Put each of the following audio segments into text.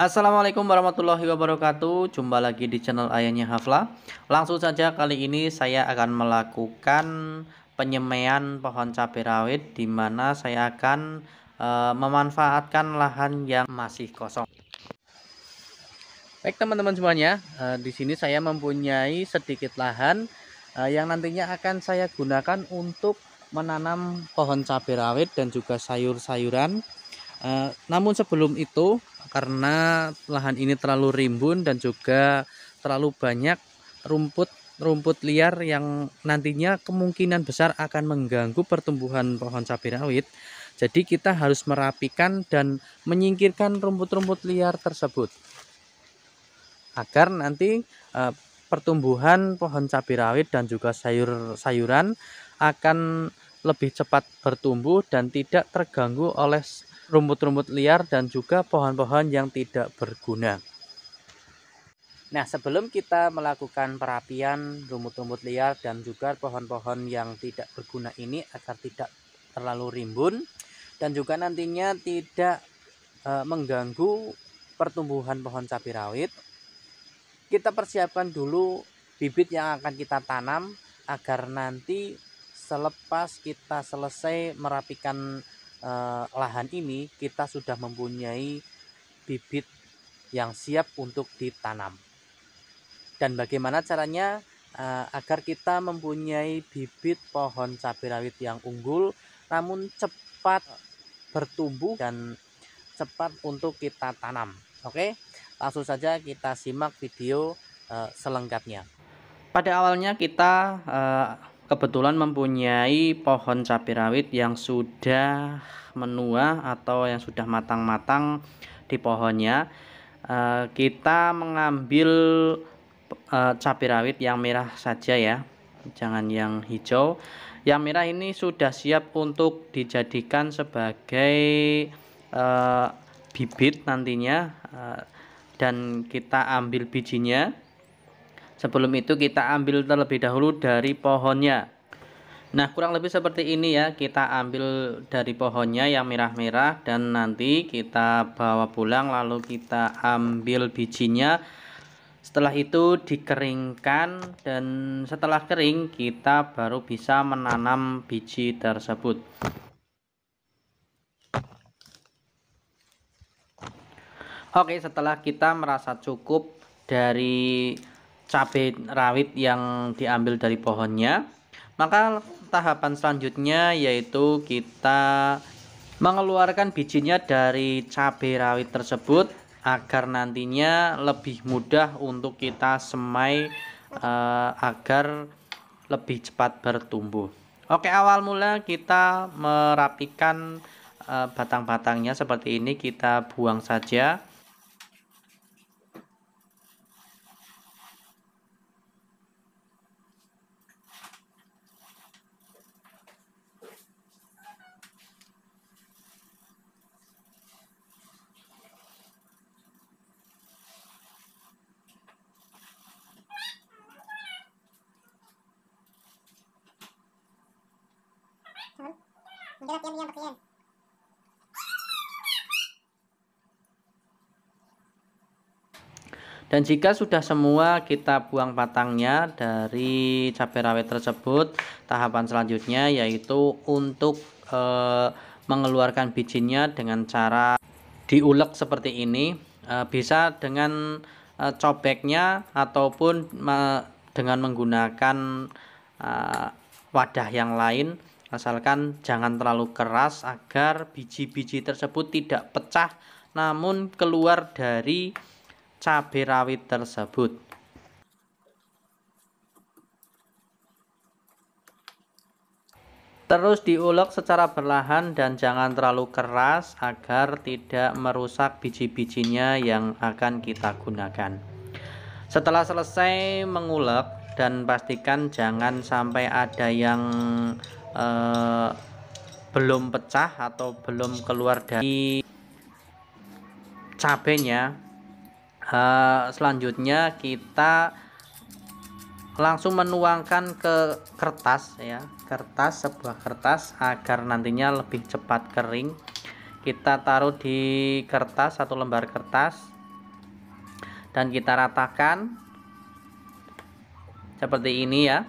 Assalamualaikum warahmatullahi wabarakatuh Jumpa lagi di channel ayahnya Hafla Langsung saja kali ini saya akan melakukan penyemaian pohon cabai rawit di mana saya akan e, memanfaatkan lahan yang masih kosong Baik teman-teman semuanya e, di sini saya mempunyai sedikit lahan e, yang nantinya akan saya gunakan untuk menanam pohon cabai rawit dan juga sayur-sayuran Eh, namun sebelum itu karena lahan ini terlalu rimbun dan juga terlalu banyak rumput rumput liar yang nantinya kemungkinan besar akan mengganggu pertumbuhan pohon cabai rawit. Jadi kita harus merapikan dan menyingkirkan rumput-rumput liar tersebut agar nanti e, pertumbuhan pohon cabai rawit dan juga sayur-sayuran akan lebih cepat bertumbuh dan tidak terganggu oleh rumput-rumput liar dan juga pohon-pohon yang tidak berguna. Nah, sebelum kita melakukan perapian rumput-rumput liar dan juga pohon-pohon yang tidak berguna ini agar tidak terlalu rimbun dan juga nantinya tidak e, mengganggu pertumbuhan pohon cabai rawit, kita persiapkan dulu bibit yang akan kita tanam agar nanti selepas kita selesai merapikan uh, lahan ini kita sudah mempunyai bibit yang siap untuk ditanam dan bagaimana caranya uh, agar kita mempunyai bibit pohon cabai rawit yang unggul namun cepat bertumbuh dan cepat untuk kita tanam oke langsung saja kita simak video uh, selengkapnya pada awalnya kita uh, kebetulan mempunyai pohon cabai rawit yang sudah menua atau yang sudah matang-matang di pohonnya eh, kita mengambil eh, cabai rawit yang merah saja ya jangan yang hijau yang merah ini sudah siap untuk dijadikan sebagai eh, bibit nantinya dan kita ambil bijinya Sebelum itu kita ambil terlebih dahulu dari pohonnya. Nah, kurang lebih seperti ini ya. Kita ambil dari pohonnya yang merah-merah dan nanti kita bawa pulang lalu kita ambil bijinya. Setelah itu dikeringkan dan setelah kering kita baru bisa menanam biji tersebut. Oke, setelah kita merasa cukup dari cabai rawit yang diambil dari pohonnya maka tahapan selanjutnya yaitu kita mengeluarkan bijinya dari cabai rawit tersebut agar nantinya lebih mudah untuk kita semai eh, agar lebih cepat bertumbuh oke awal mula kita merapikan eh, batang-batangnya seperti ini kita buang saja Dan jika sudah semua kita buang batangnya dari cabai rawit tersebut, tahapan selanjutnya yaitu untuk e, mengeluarkan bijinya dengan cara diulek seperti ini, e, bisa dengan e, cobeknya ataupun me, dengan menggunakan e, wadah yang lain Asalkan jangan terlalu keras agar biji-biji tersebut tidak pecah namun keluar dari cabai rawit tersebut. Terus diulek secara perlahan dan jangan terlalu keras agar tidak merusak biji-bijinya yang akan kita gunakan. Setelah selesai mengulek dan pastikan jangan sampai ada yang eh, belum pecah atau belum keluar dari cabenya eh, selanjutnya kita langsung menuangkan ke kertas ya kertas sebuah kertas agar nantinya lebih cepat kering kita taruh di kertas satu lembar kertas dan kita ratakan seperti ini ya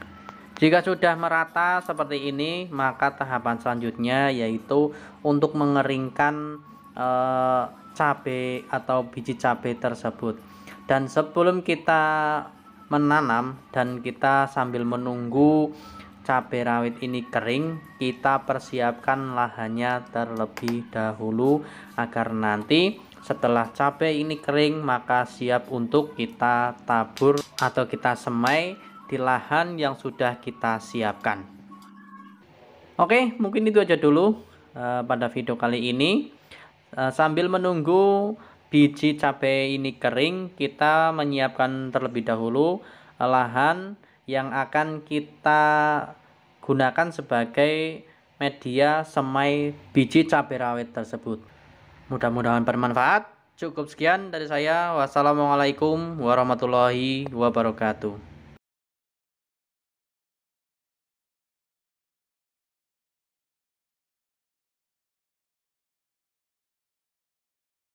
jika sudah merata seperti ini, maka tahapan selanjutnya yaitu untuk mengeringkan e, eh, cabai atau biji cabai tersebut. Dan sebelum kita menanam dan kita sambil menunggu cabai rawit ini kering, kita persiapkan lahannya terlebih dahulu agar nanti setelah cabai ini kering maka siap untuk kita tabur atau kita semai di lahan yang sudah kita siapkan. Oke, mungkin itu aja dulu uh, pada video kali ini. Uh, sambil menunggu biji cabai ini kering, kita menyiapkan terlebih dahulu eh, lahan yang akan kita gunakan sebagai media semai biji cabai rawit tersebut. Mudah-mudahan bermanfaat. Cukup sekian dari saya. Wassalamualaikum warahmatullahi wabarakatuh.